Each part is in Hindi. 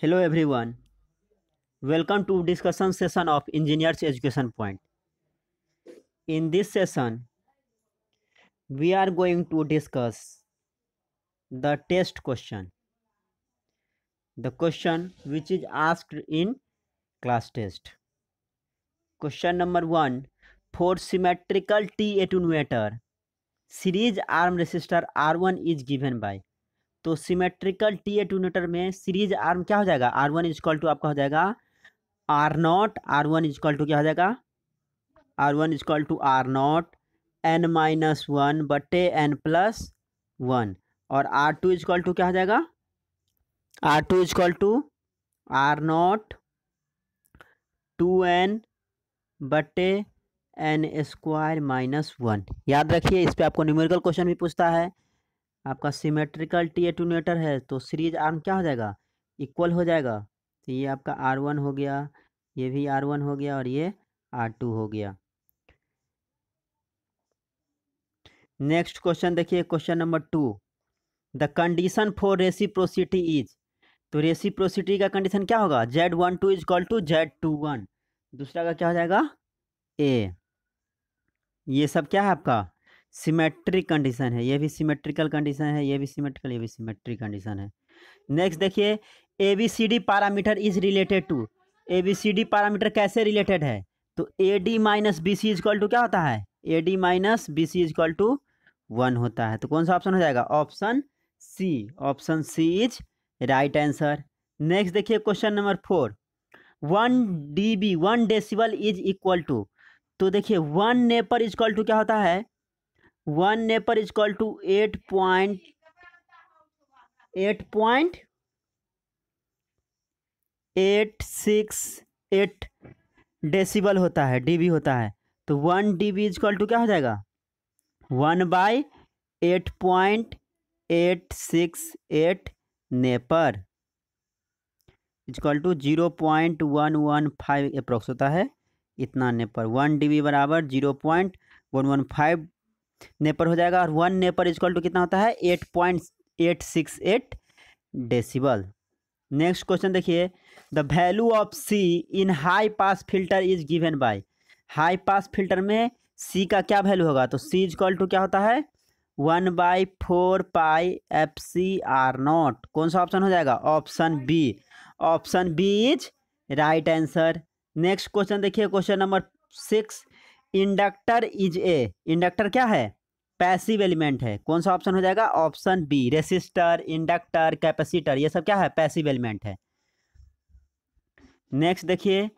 Hello everyone. Welcome to discussion session of Engineers Education Point. In this session, we are going to discuss the test question. The question which is asked in class test. Question number 1. For symmetrical T attenuator, series arm resistor R1 is given by तो सिमेट्रिकल टी टू यूनिटर में सीरीज आर्म क्या हो जाएगा आर वन इजकॉल टू आपका हो जाएगा R naught R one is equal to क्या हो जाएगा R one is equal to R naught N minus one बटे एन प्लस वन और आर टू इजकॉल टू क्या हो जाएगा R two is equal to R naught two N बटे एन स्क्वायर माइनस वन याद रखिए इस पर आपको न्यूमेरिकल क्वेश्चन भी पूछता है आपका सिमेट्रिकल टी एटूनेटर है तो सीरीज आर्म क्या हो जाएगा इक्वल हो जाएगा तो ये आपका आर वन हो गया ये भी आर वन हो गया और ये आर टू हो गया नेक्स्ट क्वेश्चन देखिए question number two the condition for reciprocity is तो रेसिप्रोसिटी का कंडीशन क्या होगा Z one two is equal to Z two one दूसरा का क्या हो जाएगा ए ये सब क्या है आपका सिमेट्रिक कंडीशन है ये भी सिमेट्रिकल कंडीशन है ये भी सिमेट्रिकल ये भी सिमेट्रिक कंडीशन है नेक्स्ट देखिए A B C D parameter is related to A B C D parameter कैसे रिलेटेड है तो A D minus B C is equal to क्या होता है A D minus B C is equal to one होता है तो कौन सा ऑप्शन हो जाएगा option C option C is right answer next देखिए question number four one D B one decibel is equal to तो देखिए वन नेपर इजक्वल टू क्या होता है one neper is equal to eight point eight point eight six eight decibel होता है डीबी होता है तो one DB is equal to क्या हो जाएगा one by eight point eight six eight neper equal to zero point one one five approx होता है इतना नेपर वन डी बी बराबर zero point one one five neper हो जाएगा और वन नेपर इजक्वल टू कितना होता है eight point eight six eight decibel next question देखिए the value of C in high pass filter is given by high pass filter में सी का क्या वैल्यू होगा तो सी इजक्वल टू क्या होता है one by four pi F C R naught कौन सा ऑप्शन हो जाएगा option B option B is right answer next question देखिए question number six inductor is a inductor क्या है पैसिव एलिमेंट है कौन सा ऑप्शन हो जाएगा option B resistor inductor capacitor ये सब क्या है पैसिव एलिमेंट है नेक्स्ट देखिए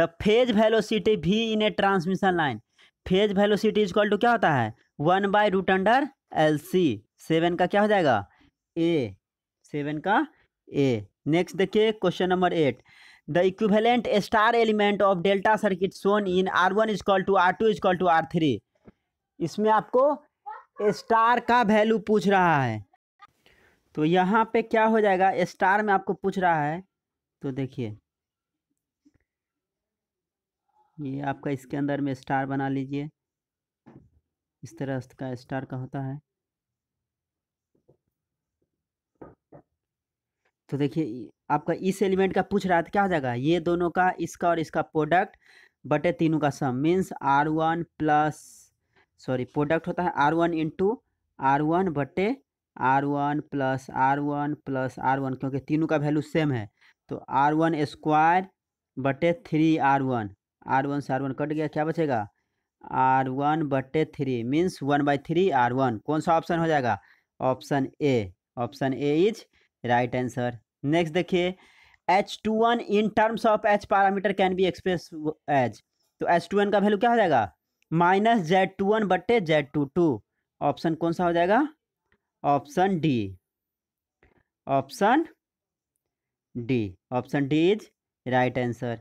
द फेज वेलोसिटी भी in a transmission line phase velocity is to क्या होता है one by root under L C सेवन का क्या हो जाएगा ए सेवन का ए नेक्स्ट देखिए question number eight the the star element of delta circuit shown in R one is equal to R two is equal to are three इसमें आपको स्टार का वैल्यू पूछ रहा है तो यहाँ पे क्या हो जाएगा स्टार में आपको पूछ रहा है तो देखिए ये आपका इसके अंदर में स्टार बना लीजिए इस तरह का स्टार का होता है तो देखिए आपका इस एलिमेंट का पूछ रहा है क्या हो जाएगा ये दोनों का इसका और इसका प्रोडक्ट बटे तीनों का sum means R one plus sorry product होता है R one into R one बटे R one plus R one plus R one क्योंकि तीनों का वैल्यू सेम है तो आर वन स्क्वायर बटे three R one R one से आर वन कट गया क्या बचेगा आर वन बटे three means one by three R one कौन सा ऑप्शन हो जाएगा option A option A is right answer next देखिए H two one in terms of H parameter can be express as तो एच टू वन का वैल्यू क्या हो जाएगा माइनस जेड टू वन बट्टे जेड टू टू ऑप्शन कौन सा हो जाएगा option D option D option D is right answer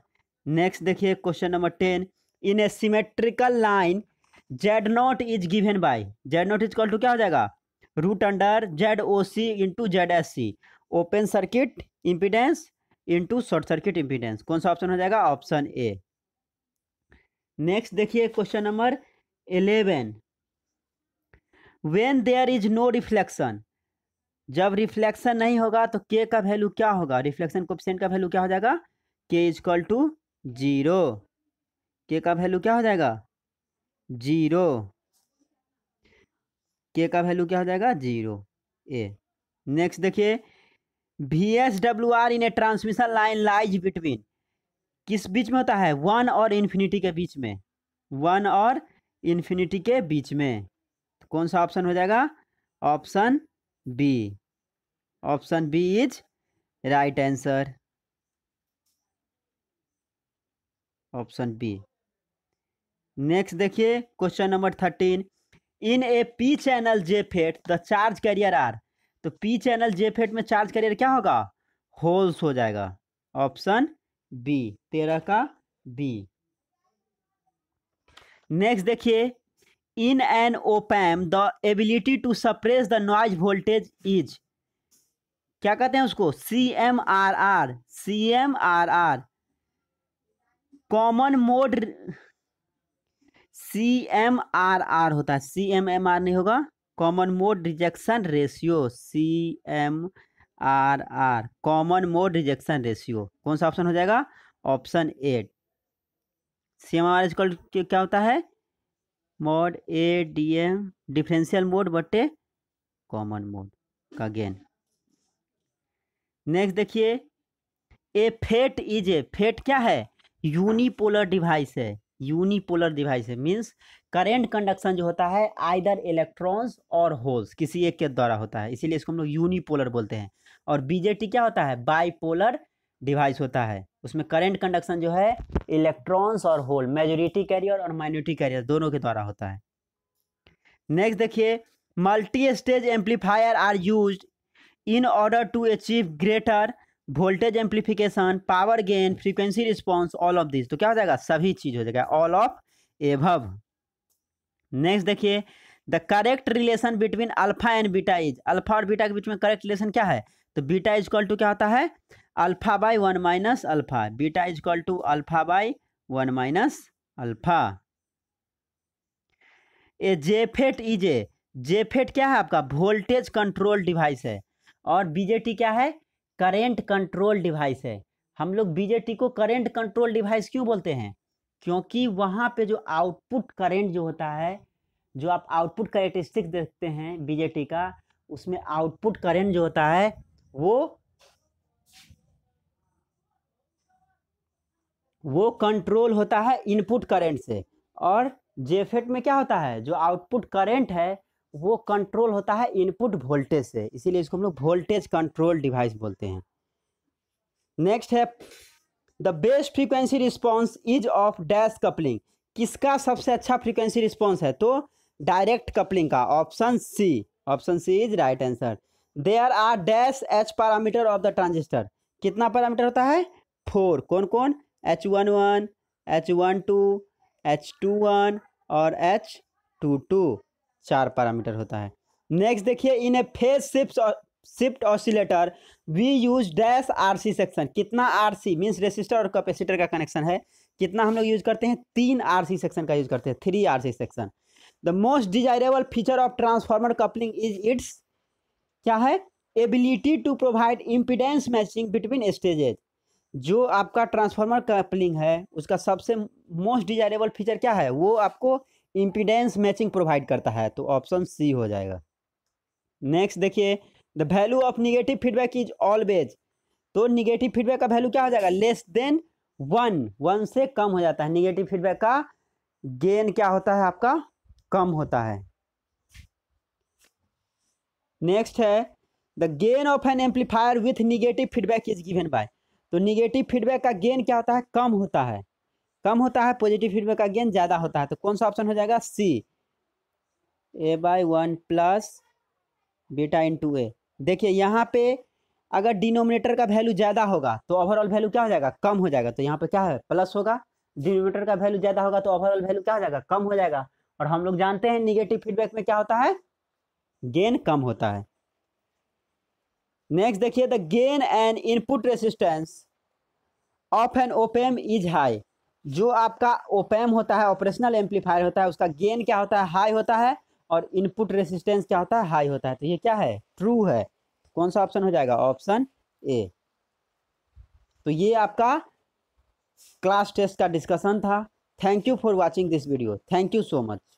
next देखिए question number ten in a symmetrical line Z naught is given by Z naught is equal to क्या हो जाएगा root under Z O C into Z S C open circuit impedance into short circuit impedance कौन सा ऑप्शन हो जाएगा ऑप्शन ए नेक्स्ट देखिए question number eleven when there is no reflection जब रिफ्लेक्शन नहीं होगा तो के का वैल्यू क्या होगा रिफ्लेक्शन कोपिशेंट का वैल्यू क्या हो जाएगा के इज इक्वल टू जीरो के का वैल्यू क्या हो जाएगा जीरो के का वैल्यू क्या हो जाएगा जीरो ए नेक्स्ट देखिए V S W R in a transmission line lies between किस बीच में होता है वन और इन्फिनिटी के बीच में वन और इन्फिनिटी के बीच में तो कौन सा ऑप्शन हो जाएगा option B option B is right answer option B next देखिए question number thirteen in a P channel J FET the charge carrier are तो पी चैनल जे फेट में चार्ज कैरियर क्या होगा होल्स हो जाएगा ऑप्शन बी तेरह का बी नेक्स्ट देखिए in an op amp the ability to suppress the noise voltage is क्या कहते हैं उसको C M R R C M R R common mode C M R R होता है सी एम एम आर नहीं होगा common mode rejection ratio C M R R common mode rejection ratio कौन सा ऑप्शन हो जाएगा option A C M R is equal क्या होता है mode A D M differential mode बटे कॉमन मोड का गेन नेक्स्ट देखिए A FET is A FET क्या है यूनिपोलर डिवाइस है यूनिपोलर डिवाइस है मीन्स करेंट कंडक्शन जो होता है आइदर इलेक्ट्रॉन्स और होल्स किसी एक के द्वारा होता है इसीलिए इसको हम लोग यूनिपोलर बोलते हैं और बीजेटी क्या होता है बाईपोलर डिवाइस होता है उसमें करेंट कंडक्शन जो है इलेक्ट्रॉन्स और होल मेजोरिटी कैरियर और माइनोरिटी कैरियर दोनों के द्वारा होता है नेक्स्ट देखिए multi stage amplifier are use in order to achieve greater voltage amplification power gain frequency response all of this तो क्या हो जाएगा सभी चीज़ हो जाएगा ऑल ऑफ एभव नेक्स्ट देखिए the correct relation between alpha and beta is alpha और बीटा के बीच में करेक्ट रिलेशन क्या है तो बीटा इज इक्वल टू क्या होता है alpha by one minus alpha beta is equal to alpha by one minus alpha A जेफेट इज ए जेफेट क्या है आपका वोल्टेज कंट्रोल डिवाइस है और बीजेटी क्या है करेंट कंट्रोल डिवाइस है हम लोग बीजेटी को करेंट कंट्रोल डिवाइस क्यों बोलते हैं क्योंकि वहाँ पे जो आउटपुट करेंट जो होता है जो आप आउटपुट करेक्टरिस्टिक देखते हैं बीजेटी का उसमें आउटपुट करेंट जो होता है वो वो कंट्रोल होता है इनपुट करेंट से और जेफेट में क्या होता है जो आउटपुट करेंट है वो कंट्रोल होता है इनपुट वोल्टेज से इसीलिए इसको हम लोग वोल्टेज कंट्रोल डिवाइस बोलते हैं नेक्स्ट है the best frequency response is of dash coupling किसका सबसे अच्छा फ्रीक्वेंसी रिस्पॉन्स है तो डायरेक्ट कपलिंग का option C option C is right answer there are dash H parameter of the transistor कितना पैरामीटर होता है फोर कौन कौन H one one H one two H two one और एच टू टू चार पैरामीटर होता है नेक्स्ट देखिए in a phase shift shift oscillator we use dash RC section कितना आरसी मीन्स रेसिस्टर और कैपेसिटर का कनेक्शन है कितना हम लोग यूज करते हैं तीन आरसी सेक्शन का यूज करते हैं three RC section the most desirable feature of transformer coupling is its क्या है ability to provide impedance matching between stages जो आपका ट्रांसफार्मर कपलिंग है उसका सबसे मोस्ट डिजायरेबल फीचर क्या है वो आपको इम्पीडेंस मैचिंग प्रोवाइड करता है तो ऑप्शन सी हो जाएगा नेक्स्ट देखिए the value of negative feedback is always तो निगेटिव फीडबैक का वैल्यू क्या हो जाएगा लेस देन वन वन से कम हो जाता है निगेटिव फीडबैक का गेन क्या होता है आपका कम होता है नेक्स्ट है the gain of an amplifier with negative feedback is given by तो निगेटिव फीडबैक का गेन क्या होता है कम होता है कम होता है पॉजिटिव फीडबैक का गेन ज़्यादा होता है तो कौन सा ऑप्शन हो जाएगा C A by one plus beta into A देखिए यहाँ पे अगर डिनोमिनेटर का वैल्यू ज़्यादा होगा तो ओवरऑल वैल्यू क्या हो जाएगा कम हो जाएगा तो यहाँ पे क्या है प्लस होगा डिनोमिनेटर का वैल्यू ज़्यादा होगा तो ओवरऑल वैल्यू क्या हो जाएगा कम हो जाएगा और हम लोग जानते हैं निगेटिव फीडबैक में क्या होता है गेन कम होता है नेक्स्ट देखिए the gain and input resistance of an opamp is high जो आपका ओपैम होता है ऑपरेशनल एम्पलीफायर होता है उसका गेन क्या होता है हाई होता है और इनपुट रेसिस्टेंस क्या होता है हाई होता है तो ये क्या है ट्रू है कौन सा ऑप्शन हो जाएगा ऑप्शन ए तो ये आपका क्लास टेस्ट का डिस्कशन था thank you for watching this video thank you so much